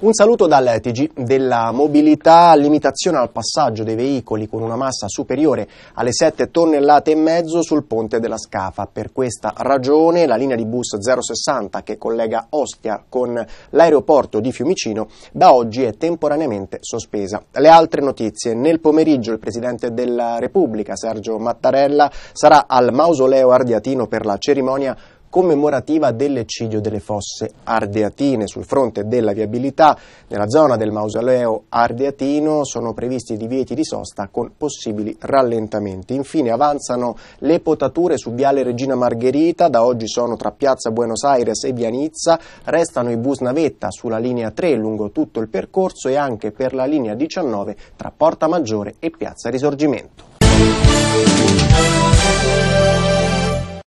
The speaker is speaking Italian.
Un saluto da Letigi della mobilità, limitazione al passaggio dei veicoli con una massa superiore alle 7 tonnellate e mezzo sul ponte della Scafa. Per questa ragione la linea di bus 060 che collega Ostia con l'aeroporto di Fiumicino da oggi è temporaneamente sospesa. Le altre notizie. Nel pomeriggio il Presidente della Repubblica Sergio Mattarella sarà al Mausoleo Ardiatino per la cerimonia commemorativa dell'eccidio delle fosse ardeatine. Sul fronte della viabilità, nella zona del mausoleo ardeatino sono previsti divieti di sosta con possibili rallentamenti. Infine avanzano le potature su Viale Regina Margherita, da oggi sono tra Piazza Buenos Aires e Via Nizza, restano i bus navetta sulla linea 3 lungo tutto il percorso e anche per la linea 19 tra Porta Maggiore e Piazza Risorgimento.